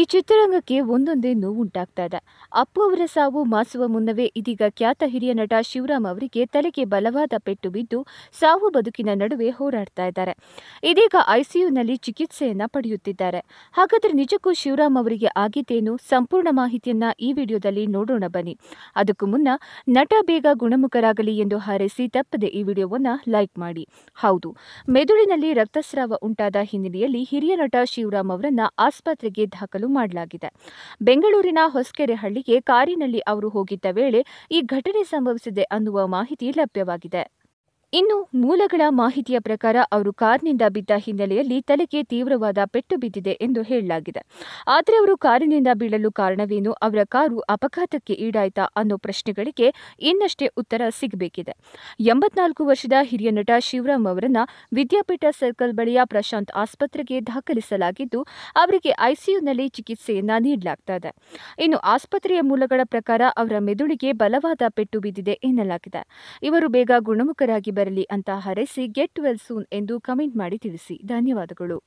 ಈ ಚಿತ್ರರಂಗಕ್ಕೆ ಒಂದೊಂದೇ ನೋವುಂಟಾಗ್ತಾ ಇದೆ ಅಪ್ಪು ಅವರ ಸಾವು ಮಾಸುವ ಮುನ್ನವೇ ಇದೀಗ ಖ್ಯಾತ ಹಿರಿಯ ನಟ ಶಿವರಾಮ್ ಅವರಿಗೆ ತಲೆಗೆ ಬಲವಾದ ಪೆಟ್ಟು ಬಿದ್ದು ಸಾವು ಬದುಕಿನ ನಡುವೆ ಹೋರಾಡ್ತಾ ಇದ್ದಾರೆ ಇದೀಗ ಐಸಿಯುನಲ್ಲಿ ಚಿಕಿತ್ಸೆಯನ್ನ ಪಡೆಯುತ್ತಿದ್ದಾರೆ ಹಾಗಾದ್ರೆ ನಿಜಕ್ಕೂ ಶಿವರಾಮ್ ಅವರಿಗೆ ಆಗಿದ್ದೇನು ಸಂಪೂರ್ಣ ಮಾಹಿತಿಯನ್ನ ಈ ವಿಡಿಯೋದಲ್ಲಿ ನೋಡೋಣ ಬನ್ನಿ ಅದಕ್ಕೂ ಮುನ್ನ ನಟ ಬೇಗ ಗುಣಮುಖರಾಗಲಿ ಎಂದು ಹಾರೈಸಿ ತಪ್ಪದೆ ಈ ವಿಡಿಯೋವನ್ನ ಲೈಕ್ ಮಾಡಿ ಹೌದು ಮೆದುಳಿನಲ್ಲಿ ರಕ್ತಸ್ರಾವ ಉಂಟಾದ ಹಿನ್ನೆಲೆಯಲ್ಲಿ ಹಿರಿಯ ನಟ ಶಿವರಾಮ್ ಅವರನ್ನ ಆಸ್ಪತ್ರೆಗೆ ದಾಖಲಿಸಿದ್ದಾರೆ ದಾಖಲು ಮಾಡಲಾಗಿದೆ ಬೆಂಗಳೂರಿನ ಹೊಸಕೆರೆ ಕಾರಿನಲ್ಲಿ ಅವರು ಹೋಗಿದ್ದ ವೇಳೆ ಈ ಘಟನೆ ಸಂಭವಿಸಿದೆ ಅನ್ನುವ ಮಾಹಿತಿ ಲಭ್ಯವಾಗಿದೆ ಇನ್ನು ಮೂಲಗಳ ಮಾಹಿತಿಯ ಪ್ರಕಾರ ಅವರು ಕಾರಿನಿಂದ ಬಿದ್ದ ಹಿನ್ನೆಲೆಯಲ್ಲಿ ತಲೆಗೆ ತೀವ್ರವಾದ ಪೆಟ್ಟು ಬಿದ್ದಿದೆ ಎಂದು ಹೇಳಲಾಗಿದೆ ಆದರೆ ಅವರು ಕಾರಿನಿಂದ ಬೀಳಲು ಕಾರಣವೇನು ಅವರ ಕಾರು ಅಪಘಾತಕ್ಕೆ ಈಡಾಯ್ತಾ ಅನ್ನೋ ಪ್ರಶ್ನೆಗಳಿಗೆ ಇನ್ನಷ್ಟೇ ಉತ್ತರ ಸಿಗಬೇಕಿದೆ ಎಂಬತ್ನಾಲ್ಕು ವರ್ಷದ ಹಿರಿಯ ನಟ ಶಿವರಾಮ್ ಅವರನ್ನ ವಿದ್ಯಾಪೀಠ ಸರ್ಕಲ್ ಬಳಿಯ ಪ್ರಶಾಂತ್ ಆಸ್ಪತ್ರೆಗೆ ದಾಖಲಿಸಲಾಗಿದ್ದು ಅವರಿಗೆ ಐಸಿಯುನಲ್ಲಿ ಚಿಕಿತ್ಸೆಯನ್ನ ನೀಡಲಾಗ್ತಾ ಇದೆ ಇನ್ನು ಆಸ್ಪತ್ರೆಯ ಮೂಲಗಳ ಪ್ರಕಾರ ಅವರ ಮೆದುಳಿಗೆ ಬಲವಾದ ಪೆಟ್ಟು ಬಿದ್ದಿದೆ ಎನ್ನಲಾಗಿದೆ ಇವರು ಬೇಗ ಗುಣಮುಖರಾಗಿ ಬರಲಿ ಅಂತ ಹರಸಿ ಗೆಟ್ ವೆಲ್ ಸೂನ್ ಎಂದು ಕಮೆಂಟ್ ಮಾಡಿ ತಿಳಿಸಿ ಧನ್ಯವಾದಗಳು